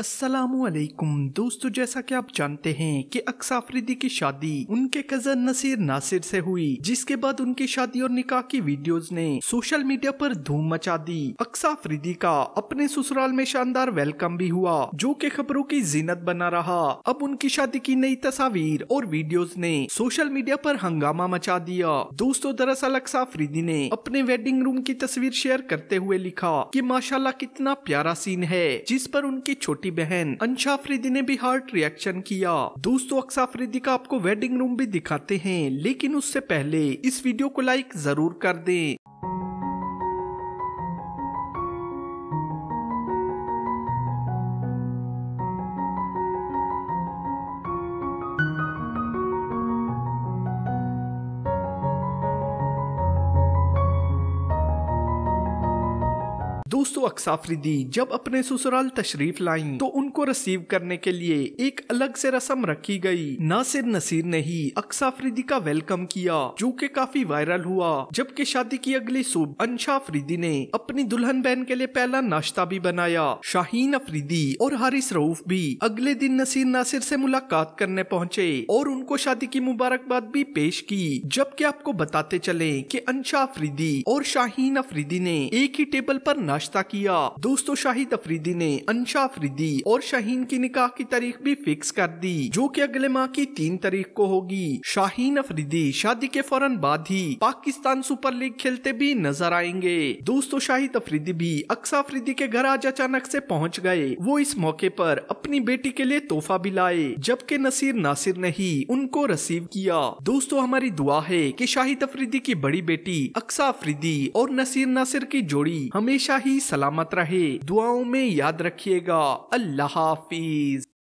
असलकुम दोस्तों जैसा कि आप जानते हैं कि अक्सा आफरीदी की शादी उनके कजन नसीर नासिर से हुई जिसके बाद उनकी शादी और निकाह की वीडियोस ने सोशल मीडिया पर धूम मचा दी अक्सा आफरीदी का अपने ससुराल में शानदार वेलकम भी हुआ जो कि खबरों की जीनत बना रहा अब उनकी शादी की नई तस्वीर और वीडियोज ने सोशल मीडिया पर हंगामा मचा दिया दोस्तों दरअसल अक्सा आफरीदी ने अपने वेडिंग रूम की तस्वीर शेयर करते हुए लिखा की माशाला कितना प्यारा सीन है जिस पर उनकी छोटी की बहन अंशा अफरीदी ने भी हार्ट रिएक्शन किया दोस्तों अक्सा अफरीदी का आपको वेडिंग रूम भी दिखाते हैं लेकिन उससे पहले इस वीडियो को लाइक जरूर कर दें दोस्तों अक्साफरीदी जब अपने ससुराल तशरीफ लाई तो उनको रिसीव करने के लिए एक अलग से रस्म रखी गई नासिर नसीर ने ही अक्साफरीदी का वेलकम किया जो कि काफी वायरल हुआ जबकि शादी की अगली सुबह अंशा अफरीदी ने अपनी दुल्हन बहन के लिए पहला नाश्ता भी बनाया शाहीन अफरीदी और हारिस रऊफ भी अगले दिन नसीर नासिर से मुलाकात करने पहुंचे और उनको शादी की मुबारकबाद भी पेश की जबकि आपको बताते चले की अंशा अफरीदी और शाहीन अफरीदी ने एक ही टेबल पर नाश्ता किया दोस्तों शाहिद अफरीदी ने अनशा अफरीदी और शाहीन की निकाह की तारीख भी फिक्स कर दी जो की अगले माह की तीन तारीख को होगी शाहीन अफरीदी शादी के फौरन बाद ही पाकिस्तान सुपर लीग खेलते भी नजर आएंगे दोस्तों शाहिद अफरीदी भी अक्सा अफरीदी के घर आज अचानक ऐसी पहुँच गए वो इस मौके पर अपनी बेटी के लिए तोहफा भी लाए जबकि नसीर नासिर ने ही उनको रिसीव किया दोस्तों हमारी दुआ है कि शाहिद अफरीदी की बड़ी बेटी अक्सा अफरीदी और नसीर नासिर की जोड़ी हमेशा ही ही सलामत रहे दुआओं में याद रखिएगा अल्लाह हाफिज